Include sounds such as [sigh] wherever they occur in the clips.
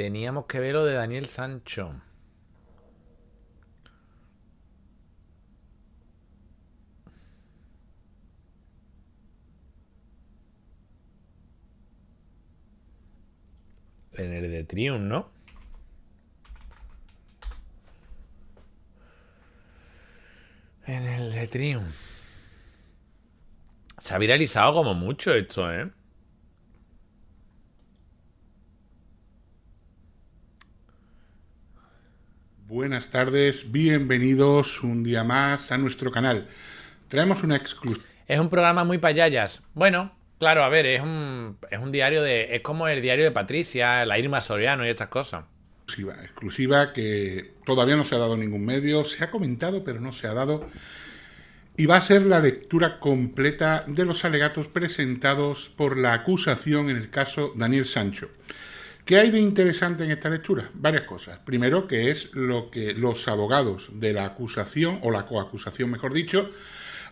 Teníamos que ver lo de Daniel Sancho. En el de Triun, ¿no? En el de Triun. Se ha viralizado como mucho esto, ¿eh? Buenas tardes, bienvenidos un día más a nuestro canal. Traemos una exclusiva. Es un programa muy payayas. Bueno, claro, a ver, es un, diario de. Es como el diario de Patricia, la Irma Soriano y estas cosas. Exclusiva, exclusiva que todavía no se ha dado ningún medio, se ha comentado, pero no se ha dado. Y va a ser la lectura completa de los alegatos presentados por la acusación en el caso Daniel Sancho. ¿Qué hay de interesante en esta lectura? Varias cosas. Primero, que es lo que los abogados de la acusación, o la coacusación mejor dicho,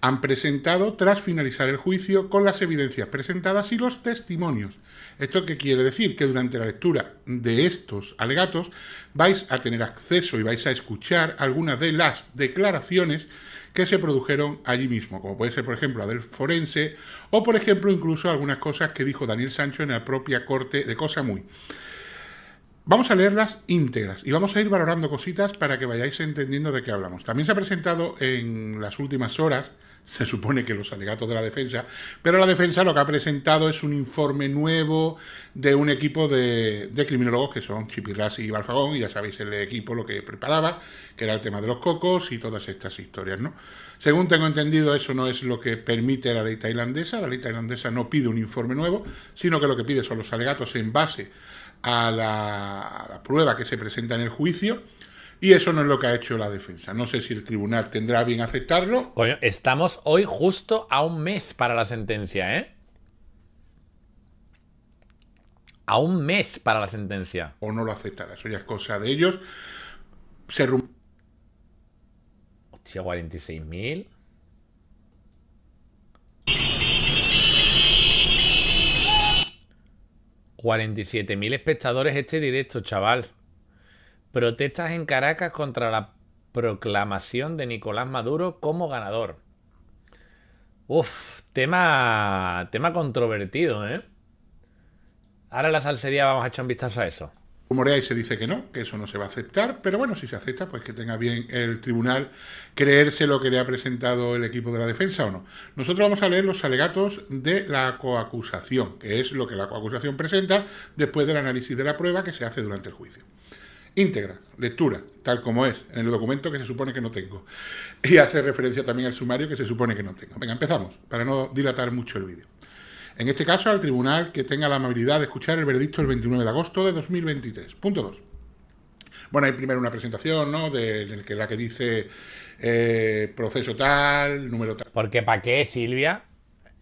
han presentado tras finalizar el juicio con las evidencias presentadas y los testimonios. ¿Esto qué quiere decir? Que durante la lectura de estos alegatos vais a tener acceso y vais a escuchar algunas de las declaraciones que se produjeron allí mismo, como puede ser, por ejemplo, la del forense o, por ejemplo, incluso algunas cosas que dijo Daniel Sancho en la propia corte de Cosa Muy. Vamos a leerlas íntegras y vamos a ir valorando cositas para que vayáis entendiendo de qué hablamos. También se ha presentado en las últimas horas, se supone que los alegatos de la defensa, pero la defensa lo que ha presentado es un informe nuevo de un equipo de, criminólogos que son Chipirras y Balfagón, y ya sabéis el equipo lo que preparaba, que era el tema de los cocos y todas estas historias, ¿no? Según tengo entendido, eso no es lo que permite la ley tailandesa, la ley tailandesa no pide un informe nuevo, sino que lo que pide son los alegatos en base a la, prueba que se presenta en el juicio. Y eso no es lo que ha hecho la defensa. No sé si el tribunal tendrá bien aceptarlo. Coño, estamos hoy justo a un mes para la sentencia, ¿eh? A un mes para la sentencia. O no lo aceptará, eso ya es cosa de ellos. Se Hostia, 46.000. 47.000 espectadores este directo, chaval. Protestas en Caracas contra la proclamación de Nicolás Maduro como ganador. Uf, tema, tema controvertido, ¿eh? Ahora la salsería vamos a echar un vistazo a eso morea y se dice que no, que eso no se va a aceptar, pero bueno, si se acepta, pues que tenga bien el tribunal creerse lo que le ha presentado el equipo de la defensa o no. Nosotros vamos a leer los alegatos de la coacusación, que es lo que la coacusación presenta después del análisis de la prueba que se hace durante el juicio íntegra, lectura, tal como es, en el documento que se supone que no tengo. Y hace referencia también al sumario que se supone que no tengo. Venga, empezamos, para no dilatar mucho el vídeo. En este caso, al tribunal que tenga la amabilidad de escuchar el veredicto el 29 de agosto de 2023. Punto 2. Bueno, hay primero una presentación, ¿no? De, la que dice eh, proceso tal, número tal. Porque ¿para qué, Silvia?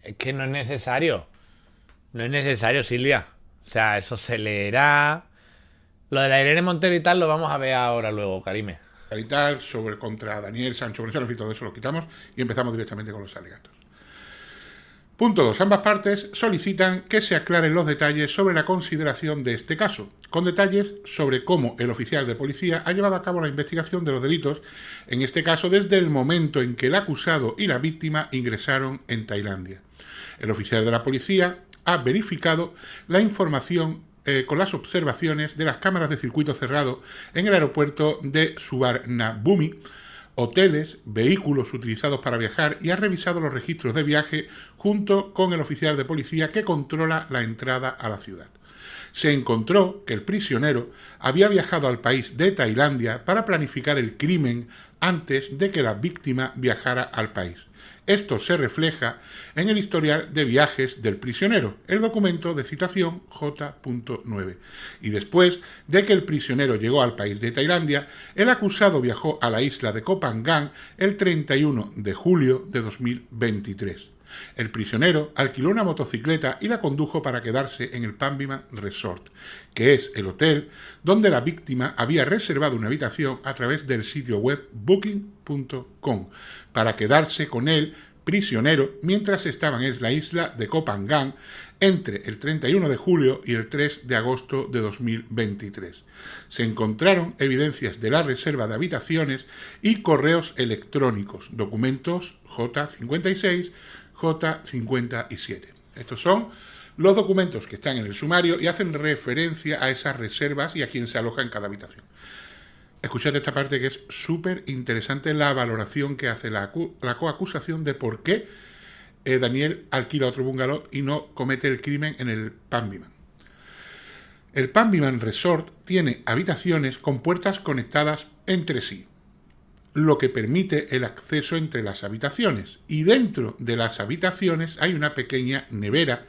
Es que no es necesario. No es necesario, Silvia. O sea, eso se leerá. Lo de la Irene Montero y tal lo vamos a ver ahora luego, Karime. Y tal, sobre contra Daniel Sancho González y todo eso lo quitamos y empezamos directamente con los alegatos. Ambas partes solicitan que se aclaren los detalles sobre la consideración de este caso, con detalles sobre cómo el oficial de policía ha llevado a cabo la investigación de los delitos, en este caso desde el momento en que el acusado y la víctima ingresaron en Tailandia. El oficial de la policía ha verificado la información eh, con las observaciones de las cámaras de circuito cerrado en el aeropuerto de Suvarnabhumi, hoteles, vehículos utilizados para viajar y ha revisado los registros de viaje junto con el oficial de policía que controla la entrada a la ciudad. Se encontró que el prisionero había viajado al país de Tailandia para planificar el crimen antes de que la víctima viajara al país. Esto se refleja en el historial de viajes del prisionero, el documento de citación J.9. Y después de que el prisionero llegó al país de Tailandia, el acusado viajó a la isla de Phangan el 31 de julio de 2023. El prisionero alquiló una motocicleta y la condujo para quedarse en el Pambima Resort, que es el hotel donde la víctima había reservado una habitación a través del sitio web booking.com, para quedarse con él prisionero mientras estaban en la isla de Copangán entre el 31 de julio y el 3 de agosto de 2023. Se encontraron evidencias de la reserva de habitaciones y correos electrónicos, documentos J56, J57. Estos son los documentos que están en el sumario y hacen referencia a esas reservas y a quién se aloja en cada habitación. Escuchad esta parte que es súper interesante la valoración que hace la, coacusación de por qué eh, Daniel alquila otro bungalow y no comete el crimen en el Panbiman. El Panbiman Resort tiene habitaciones con puertas conectadas entre sí lo que permite el acceso entre las habitaciones. Y dentro de las habitaciones hay una pequeña nevera,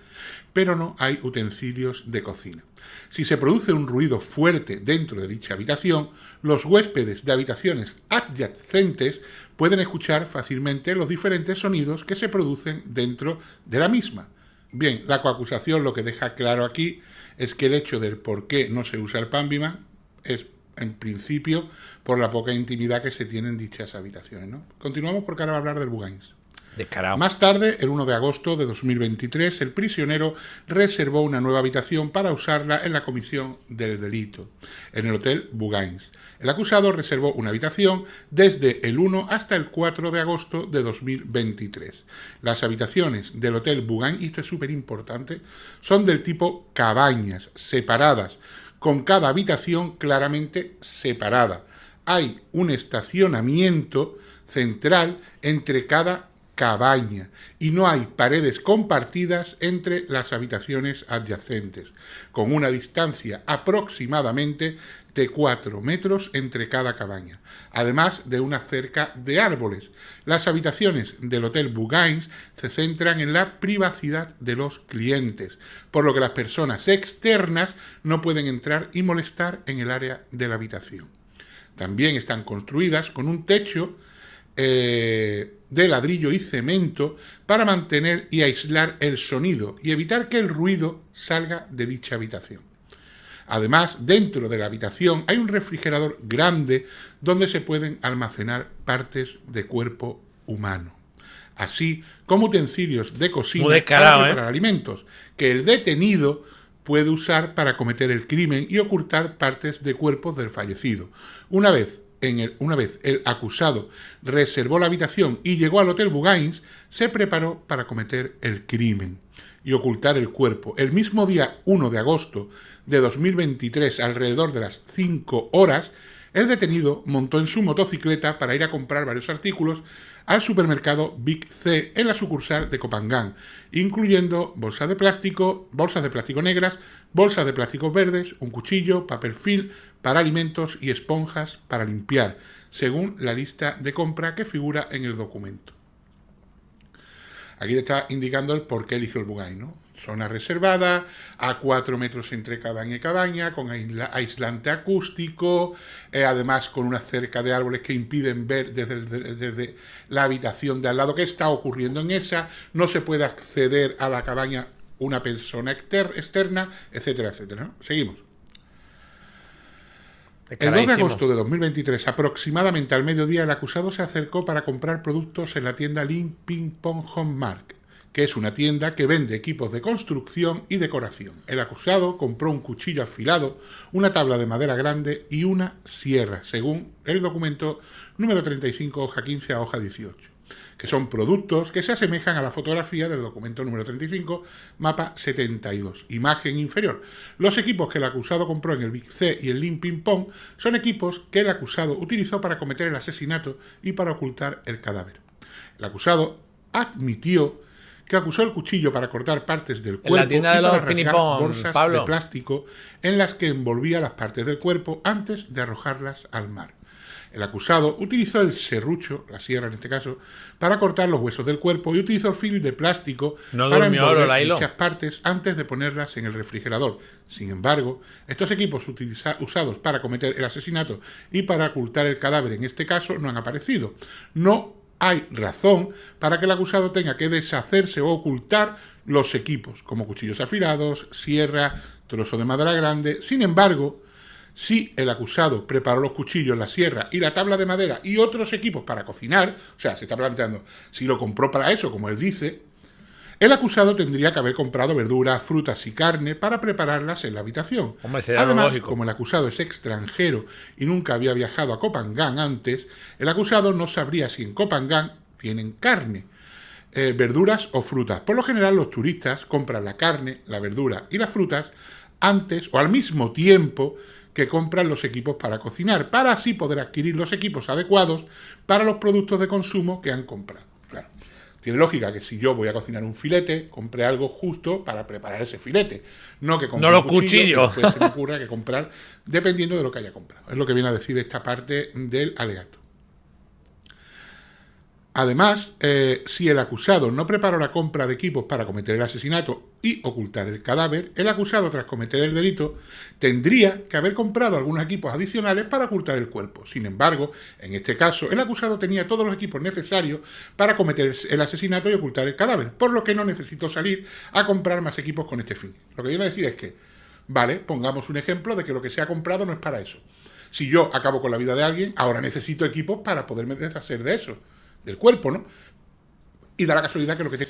pero no hay utensilios de cocina. Si se produce un ruido fuerte dentro de dicha habitación, los huéspedes de habitaciones adyacentes pueden escuchar fácilmente los diferentes sonidos que se producen dentro de la misma. Bien, la coacusación lo que deja claro aquí es que el hecho del por qué no se usa el Pambima es en principio por la poca intimidad que se tiene en dichas habitaciones. ¿no? Continuamos porque ahora va a hablar del Bugains. Más tarde, el 1 de agosto de 2023, el prisionero reservó una nueva habitación para usarla en la comisión del delito, en el Hotel Bugains. El acusado reservó una habitación desde el 1 hasta el 4 de agosto de 2023. Las habitaciones del Hotel Bugains, y esto es súper importante, son del tipo cabañas, separadas, con cada habitación claramente separada. Hay un estacionamiento central entre cada cabaña y no hay paredes compartidas entre las habitaciones adyacentes, con una distancia aproximadamente de 4 metros entre cada cabaña, además de una cerca de árboles. Las habitaciones del Hotel Bugains se centran en la privacidad de los clientes, por lo que las personas externas no pueden entrar y molestar en el área de la habitación. También están construidas con un techo eh, de ladrillo y cemento para mantener y aislar el sonido y evitar que el ruido salga de dicha habitación. Además, dentro de la habitación hay un refrigerador grande donde se pueden almacenar partes de cuerpo humano, así como utensilios de cocina para ¿eh? preparar alimentos que el detenido puede usar para cometer el crimen y ocultar partes de cuerpos del fallecido. Una vez una vez el acusado reservó la habitación y llegó al Hotel Bugains, se preparó para cometer el crimen y ocultar el cuerpo. El mismo día 1 de agosto de 2023, alrededor de las 5 horas, el detenido montó en su motocicleta para ir a comprar varios artículos al supermercado Big C en la sucursal de Copangán, incluyendo bolsas de plástico, bolsas de plástico negras, bolsas de plástico verdes, un cuchillo, papel film, para alimentos y esponjas para limpiar, según la lista de compra que figura en el documento. Aquí te está indicando el por qué eligió el Bugay, Zona reservada, a 4 metros entre cabaña y cabaña, con aislante acústico, eh, además con una cerca de árboles que impiden ver desde, la habitación de al lado qué está ocurriendo en esa, no se puede acceder a la cabaña una persona externa, etcétera, etcétera. Seguimos. El 2 de agosto de 2023, aproximadamente al mediodía, el acusado se acercó para comprar productos en la tienda Lin Ping Pong Home Mark, que es una tienda que vende equipos de construcción y decoración. El acusado compró un cuchillo afilado, una tabla de madera grande y una sierra, según el documento número 35, hoja 15 a hoja 18 que son productos que se asemejan a la fotografía del documento número 35, mapa 72, imagen inferior. Los equipos que el acusado compró en el Big C y el Lin Ping Pong son equipos que el acusado utilizó para cometer el asesinato y para ocultar el cadáver. El acusado admitió que acusó el cuchillo para cortar partes del cuerpo y para bolsas de plástico en las que envolvía las partes del cuerpo antes de arrojarlas al mar. El acusado utilizó el serrucho, la sierra en este caso, para cortar los huesos del cuerpo y utilizó el film de plástico para envolver dichas partes antes de ponerlas en el refrigerador. Sin embargo, estos equipos usados para cometer el asesinato y para ocultar el cadáver en este caso no han aparecido. No hay razón para que el acusado tenga que deshacerse o ocultar los equipos, como cuchillos afilados, sierra, trozo de madera grande. Sin embargo, si el acusado preparó los cuchillos, la sierra y la tabla de madera y otros equipos para cocinar, o sea, se está planteando si lo compró para eso, como él dice, el acusado tendría que haber comprado verduras, frutas y carne para prepararlas en la habitación. Además, como el acusado es extranjero y nunca había viajado a Copangán antes, el acusado no sabría si en Copangán tienen carne, eh, verduras o frutas. Por lo general, los turistas compran la carne, la verdura y las frutas antes o al mismo tiempo que compran los equipos para cocinar, para así poder adquirir los equipos adecuados para los productos de consumo que han comprado. Claro, tiene lógica que si yo voy a cocinar un filete, compre algo justo para preparar ese filete, no que compre no los cuchillos, que se me ocurra que comprar dependiendo de lo que haya comprado. Es lo que viene a decir esta parte del alegato. Además, eh, si el acusado no preparó la compra de equipos para cometer el asesinato y ocultar el cadáver, el acusado, tras cometer el delito, tendría que haber comprado algunos equipos adicionales para ocultar el cuerpo. Sin embargo, en este caso, el acusado tenía todos los equipos necesarios para cometer el asesinato y ocultar el cadáver, por lo que no necesitó salir a comprar más equipos con este fin. Lo que quiero a decir es que, vale, pongamos un ejemplo de que lo que se ha comprado no es para eso. Si yo acabo con la vida de alguien, ahora necesito equipos para poderme deshacer de eso del cuerpo, ¿no? Y da la casualidad que lo que te...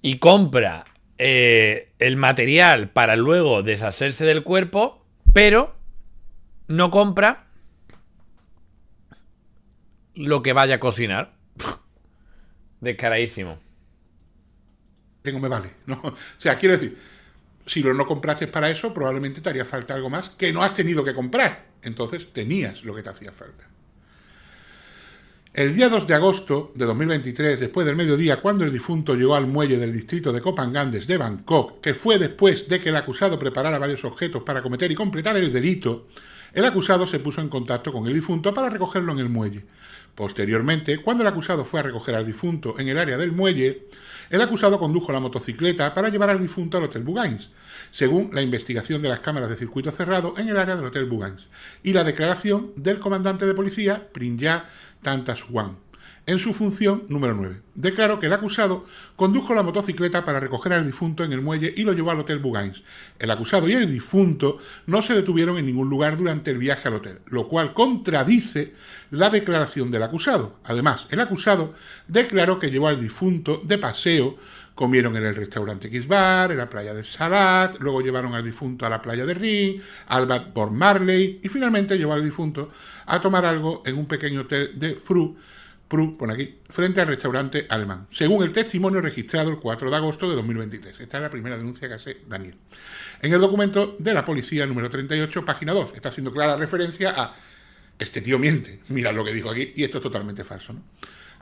Y compra eh, el material para luego deshacerse del cuerpo, pero no compra lo que vaya a cocinar. [laughs] Descaradísimo. Tengo me vale, [laughs] O sea, quiero decir, si lo no compraste para eso, probablemente te haría falta algo más que no has tenido que comprar. Entonces tenías lo que te hacía falta. El día 2 de agosto de 2023, después del mediodía, cuando el difunto llegó al muelle del distrito de Copangandes de Bangkok, que fue después de que el acusado preparara varios objetos para cometer y completar el delito, el acusado se puso en contacto con el difunto para recogerlo en el muelle. Posteriormente, cuando el acusado fue a recoger al difunto en el área del muelle, el acusado condujo la motocicleta para llevar al difunto al Hotel Bugains, según la investigación de las cámaras de circuito cerrado en el área del Hotel Bugains y la declaración del comandante de policía Prinja Tantas en su función número 9. Declaró que el acusado condujo la motocicleta para recoger al difunto en el muelle y lo llevó al Hotel Bugains. El acusado y el difunto no se detuvieron en ningún lugar durante el viaje al hotel, lo cual contradice la declaración del acusado. Además, el acusado declaró que llevó al difunto de paseo, comieron en el restaurante X en la playa de Salat, luego llevaron al difunto a la playa de Ring, al Bad Marley y finalmente llevó al difunto a tomar algo en un pequeño hotel de Fru ...Pru, por aquí, frente al restaurante alemán, según el testimonio registrado el 4 de agosto de 2023. Esta es la primera denuncia que hace Daniel. En el documento de la policía número 38, página 2, está haciendo clara referencia a este tío miente, mira lo que dijo aquí, y esto es totalmente falso. ¿no?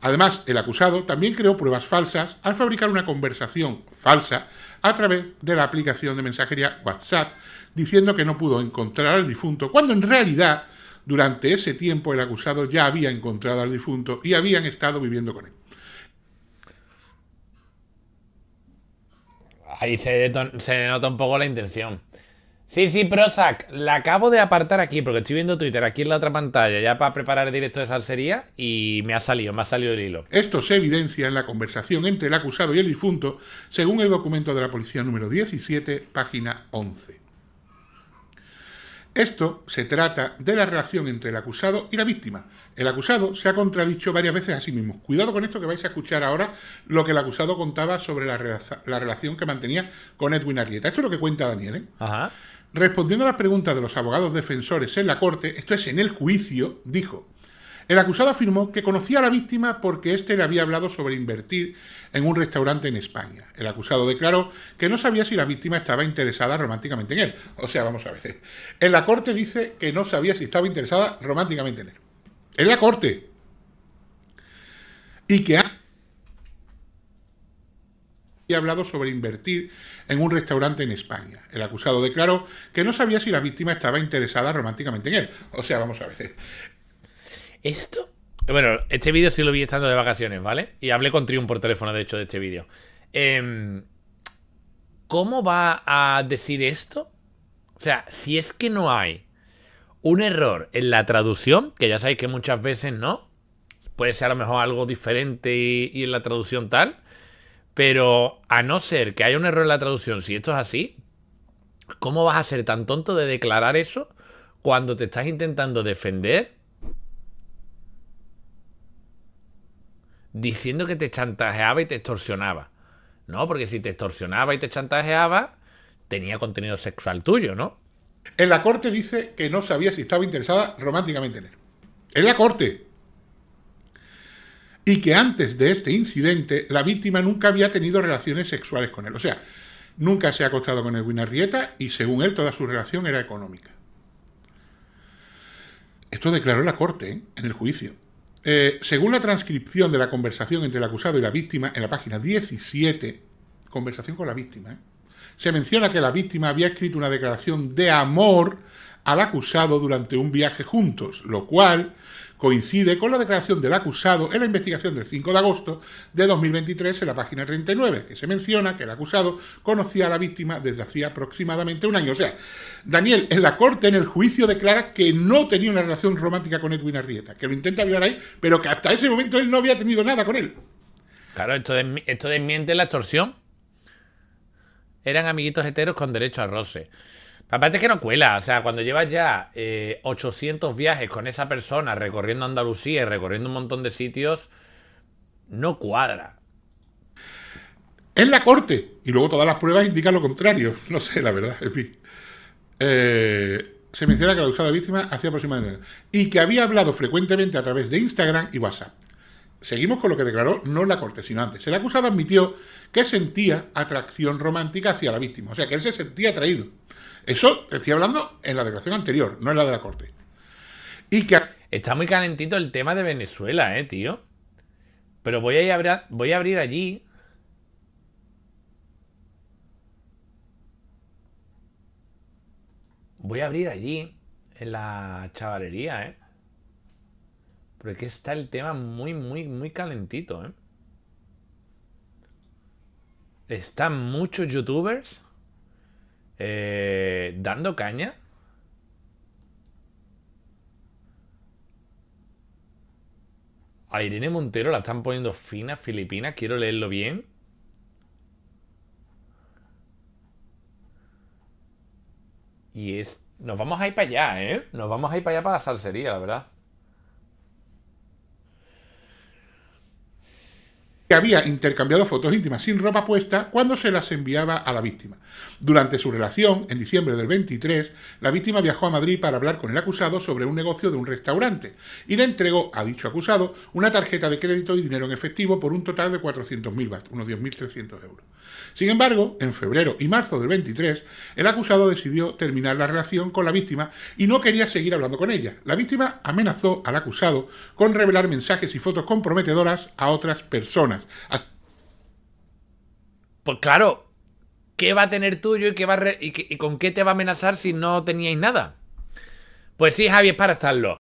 Además, el acusado también creó pruebas falsas al fabricar una conversación falsa a través de la aplicación de mensajería WhatsApp, diciendo que no pudo encontrar al difunto, cuando en realidad durante ese tiempo el acusado ya había encontrado al difunto y habían estado viviendo con él. Ahí se, nota un poco la intención. Sí, sí, Prozac, la acabo de apartar aquí porque estoy viendo Twitter aquí en la otra pantalla ya para preparar el directo de salsería y me ha salido, me ha salido el hilo. Esto se evidencia en la conversación entre el acusado y el difunto según el documento de la policía número 17, página 11. Esto se trata de la relación entre el acusado y la víctima. El acusado se ha contradicho varias veces a sí mismo. Cuidado con esto que vais a escuchar ahora lo que el acusado contaba sobre la, relación que mantenía con Edwin Arrieta. Esto es lo que cuenta Daniel. ¿eh? Respondiendo a las preguntas de los abogados defensores en la corte, esto es en el juicio, dijo, el acusado afirmó que conocía a la víctima porque éste le había hablado sobre invertir en un restaurante en España. El acusado declaró que no sabía si la víctima estaba interesada románticamente en él. O sea, vamos a ver. En la corte dice que no sabía si estaba interesada románticamente en él. En la corte. Y que ha... hablado sobre invertir en un restaurante en España. El acusado declaró que no sabía si la víctima estaba interesada románticamente en él. O sea, vamos a ver. ¿Esto? Bueno, este vídeo sí lo vi estando de vacaciones, ¿vale? Y hablé con Trium por teléfono, de hecho, de este vídeo. Em, ¿Cómo va a decir esto? O sea, si es que no hay un error en la traducción, que ya sabéis que muchas veces no, puede ser a lo mejor algo diferente y en la traducción tal, pero a no ser que haya un error en la traducción, si esto es así, ¿cómo vas a ser tan tonto de declarar eso cuando te estás intentando defender diciendo que te chantajeaba y te extorsionaba. No, porque si te extorsionaba y te chantajeaba, tenía contenido sexual tuyo, ¿no? En la corte dice que no sabía si estaba interesada románticamente en él. En la corte. Y que antes de este incidente, la víctima nunca había tenido relaciones sexuales con él. O sea, nunca se ha acostado con Edwin Arrieta y según él toda su relación era económica. Esto declaró la corte ¿eh? en el juicio. Eh, según la transcripción de la conversación entre el acusado y la víctima, en la página 17, conversación con la víctima, ¿eh? se menciona que la víctima había escrito una declaración de amor al acusado durante un viaje juntos, lo cual coincide con la declaración del acusado en la investigación del 5 de agosto de 2023 en la página 39, que se menciona que el acusado conocía a la víctima desde hacía aproximadamente un año. O sea, Daniel en la corte, en el juicio, declara que no tenía una relación romántica con Edwin Arrieta, que lo intenta violar ahí, pero que hasta ese momento él no había tenido nada con él. Claro, esto, de, esto desmiente la extorsión. Eran amiguitos heteros con derecho a roce. Aparte es que no cuela, o sea, cuando llevas ya 800 eh, viajes con esa persona recorriendo Andalucía y recorriendo un montón de sitios, no cuadra. Es la corte, y luego todas las pruebas indican lo contrario, [laughs] no sé, la verdad, en fin. Eh, se menciona que la acusada víctima hacía aproximadamente... Y que había hablado frecuentemente a través de Instagram y WhatsApp. Seguimos con lo que declaró no la corte, sino antes. El acusado admitió que sentía atracción romántica hacia la víctima, o sea, que él se sentía atraído. Eso estoy hablando en la declaración anterior, no en la de la Corte. Y que... Está muy calentito el tema de Venezuela, eh, tío. Pero voy a, abrir, voy a abrir allí. Voy a abrir allí, en la chavalería, ¿eh? Porque está el tema muy, muy, muy calentito, ¿eh? Están muchos youtubers eh, ¿Dando caña? A Irene Montero la están poniendo fina, filipina. Quiero leerlo bien. Y es... Nos vamos a ir para allá, ¿eh? Nos vamos a ir para allá para la salsería, la verdad. que había intercambiado fotos íntimas sin ropa puesta cuando se las enviaba a la víctima. Durante su relación, en diciembre del 23, la víctima viajó a Madrid para hablar con el acusado sobre un negocio de un restaurante y le entregó a dicho acusado una tarjeta de crédito y dinero en efectivo por un total de 400.000 bat, unos 10.300 euros. Sin embargo, en febrero y marzo del 23, el acusado decidió terminar la relación con la víctima y no quería seguir hablando con ella. La víctima amenazó al acusado con revelar mensajes y fotos comprometedoras a otras personas Ah. Pues claro, ¿qué va a tener tuyo y, va y, y con qué te va a amenazar si no teníais nada? Pues sí, Javi, es para estarlo.